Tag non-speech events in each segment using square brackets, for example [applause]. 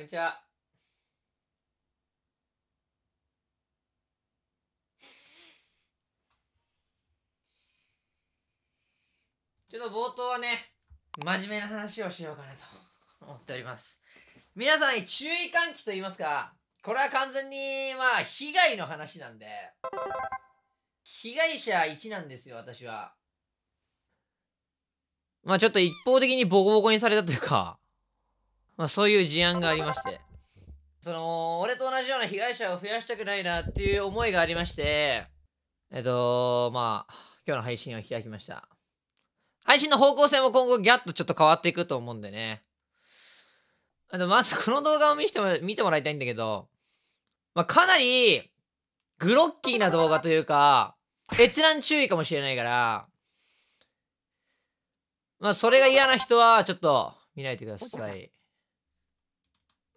こんにちは。ちょっと冒頭はね、真面目な話をしようかなと [laughs] 思っております。皆さんに注意喚起と言いますか、これは完全に、まあ、被害の話なんで、被害者1なんですよ、私は。まあちょっと一方的にボコボコにされたというか、まあ、そういう事案がありまして、その、俺と同じような被害者を増やしたくないなっていう思いがありまして、えっと、まあ、今日の配信を開きました。配信の方向性も今後ギャッとちょっと変わっていくと思うんでね。あの、まず [laughs] この動画を見ても、見てもらいたいんだけど、まあ、かなり、グロッキーな動画というか、閲覧注意かもしれないから、まあ、それが嫌な人は、ちょっと、見ないでください。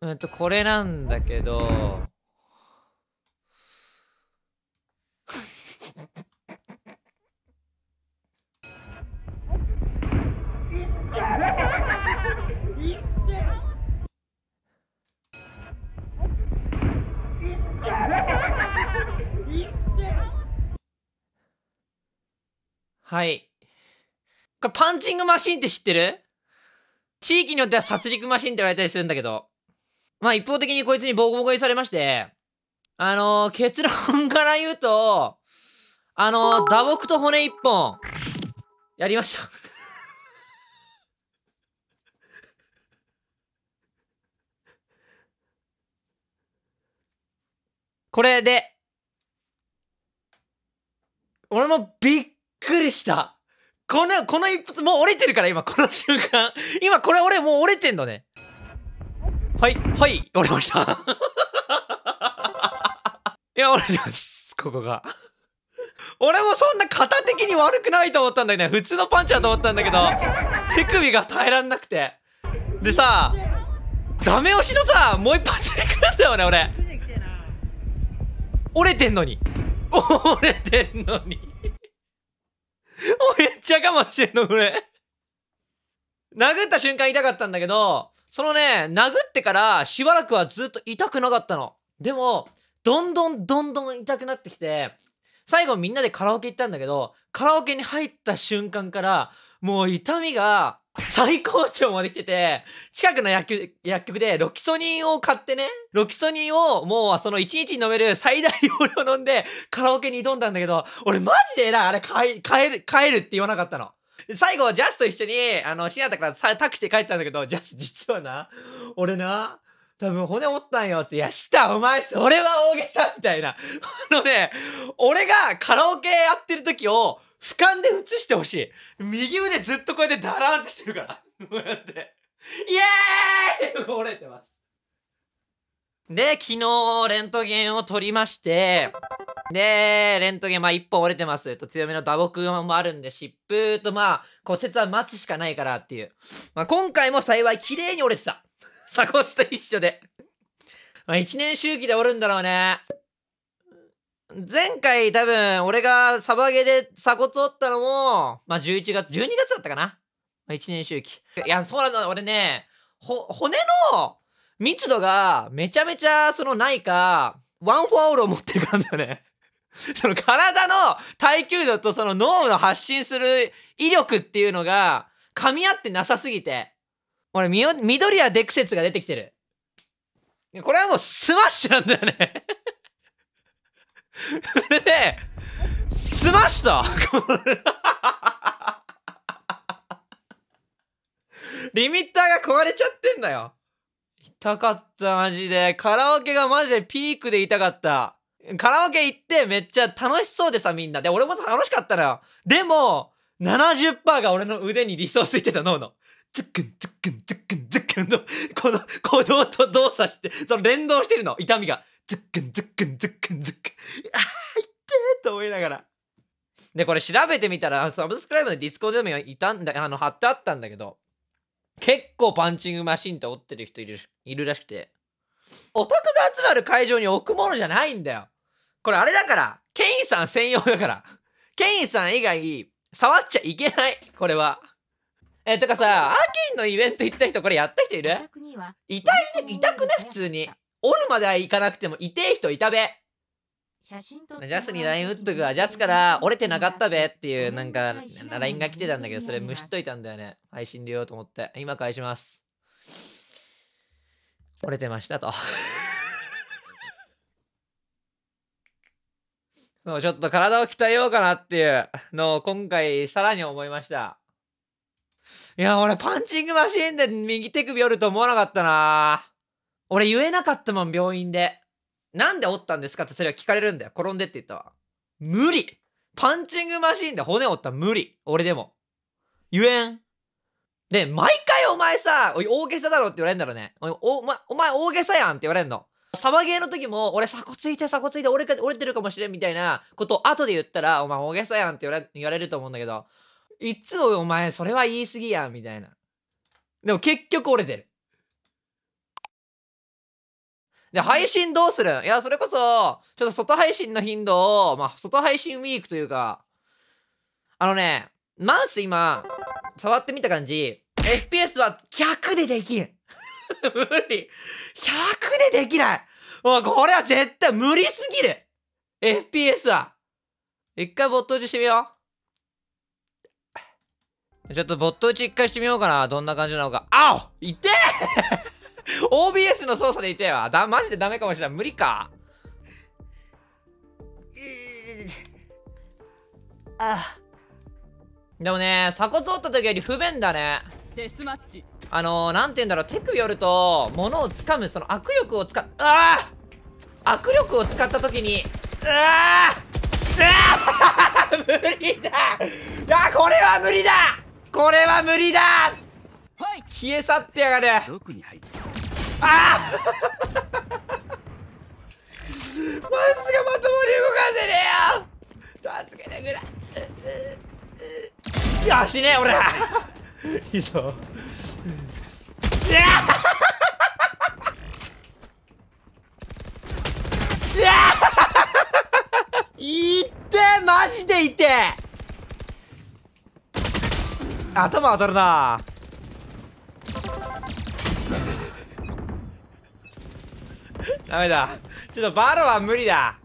うんと、これなんだけど、はい。これパンチングマシンって知ってる地域によっては殺戮マシンって言われたりするんだけど。まあ一方的にこいつにボコボコにされまして、あのー、結論から言うと、あのー、打撲と骨一本、やりましたこれで、俺もびっくりした。この、この一発、もう折れてるから今、この瞬間。今これ俺もう折れてんのね。はい、はい、折れました。[laughs] いや、折れてます、ここが。俺もそんな型的に悪くないと思ったんだよね。普通のパンチだと思ったんだけど、手首が耐えらんなくて。でさ、ダメ押しのさ、もう一発で来るんだよね、俺。折れてんのに。折れてんのに。[laughs] めっちゃ我慢してんの、これ。殴った瞬間痛かったんだけど、そのね、殴ってからしばらくはずっと痛くなかったの。でも、どんどんどんどん痛くなってきて、最後みんなでカラオケ行ったんだけど、カラオケに入った瞬間から、もう痛みが最高潮まで来てて、近くの薬局でロキソニンを買ってね、ロキソニンをもうその1日に飲める最大容量飲んでカラオケに挑んだんだけど、俺マジで偉い、あれ帰る、帰えるって言わなかったの。最後、ジャスと一緒に、あの、シアタからさタクシーで帰ったんだけど、ジャス実はな、俺な、多分骨折ったんよって、いや、したお前、それは大げさみたいな。あのね、俺がカラオケやってる時を、俯瞰で映してほしい。右腕ずっとこうやってダラーンってしてるから。こうやって。イエーイ折れてます。で、昨日、レントゲンを撮りまして、で、レントゲン、まあ、一本折れてます。と、強めの打撲もあるんで、湿布と、まあ、骨折は待つしかないからっていう。まあ、今回も幸い、綺麗に折れてた。鎖骨と一緒で。まあ、一年周期で折るんだろうね。前回多分、俺がサバゲで鎖骨折ったのも、まあ、11月、12月だったかな。まあ、一年周期。いや、そうなんだ、俺ね、ほ、骨の密度がめちゃめちゃ、そのないか、ワンフォアオールを持ってるからだよね。[laughs] その体の耐久度とその脳の発信する威力っていうのが噛み合ってなさすぎて。俺、みよ、緑はデク説が出てきてる。これはもうスマッシュなんだよねそれ [laughs] で、スマッシュと [laughs] リミッターが壊れちゃってんだよ。痛かった、マジで。カラオケがマジでピークで痛かった。カラオケ行ってめっちゃ楽しそうでさ、みんな。で、俺も楽しかったのよ。でも、70%が俺の腕に理想ついてた脳の。ズックン、ズックン、ズックン、ズックンの、この鼓動と動作して、その連動してるの、痛みが。ズックン、ズックン、ズックン、ズックン。あー、痛えと思いながら。で、これ調べてみたら、サブスクライブのディスコードでもいたんだ、あの、貼ってあったんだけど、結構パンチングマシンって折ってる人いる、いるらしくて。オタクが集まる会場に置くものじゃないんだよ。これあれだから、ケインさん専用だから。[laughs] ケインさん以外、触っちゃいけない。これは。え、てかさ、アーケインのイベント行った人、これやった人いる痛いね、痛くね、普通に。おるまでは行かなくても、痛い人いたべ。ジャスに LINE 打っとくわ。ジャスから折れてなかったべっていう、なんか、LINE が来てたんだけど、それ無視っといたんだよね。配信でようと思って。今返します。折れてましたと。そう、ちょっと体を鍛えようかなっていうのを今回さらに思いました。いや、俺パンチングマシーンで右手首折ると思わなかったな俺言えなかったもん、病院で。なんで折ったんですかってそれは聞かれるんだよ。転んでって言ったわ。無理パンチングマシーンで骨折ったら無理。俺でも。言えん。で、毎回お前さ、大げさだろって言われんだろうね。おお、お前大げさやんって言われんの。サバゲーの時も、俺鎖骨いて鎖骨いて折れ折れてるかもしれんみたいなことを後で言ったら、お前大げさやんって言われ言われると思うんだけど、いっつもお前それは言い過ぎやんみたいな。でも結局折れてる。で、配信どうするいや、それこそ、ちょっと外配信の頻度を、まあ、外配信ウィークというか、あのね、マウス今、触ってみた感じ、FPS は100でできん無理 !100 でできないもうこれは絶対無理すぎる !FPS は一回没頭打ちしてみようちょっと没頭打ち一回してみようかな。どんな感じなのか。あお痛え OBS の操作で痛えわ。だ、マジでダメかもしれない。無理か。ああ。でもね、鎖骨折った時より不便だね。デスマッチ。あのー、なんて言うんだろう、手首折ると、物を掴む、その握力を使っ、ああ握力を使った時に、うわあうわ [laughs] 無理だいや、これは無理だこれは無理だ消え去ってやがるああマウスがまともに動かせねえよ助けてくれいや死ね俺いいぞいってマジでいて頭当たるなダメだちょっとバロは無理だ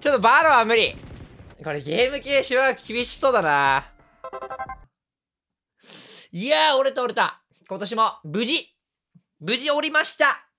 ちょっとバロは無理これゲーム系しばらく厳しそうだないやー折れ折れた今年も無事無事降りました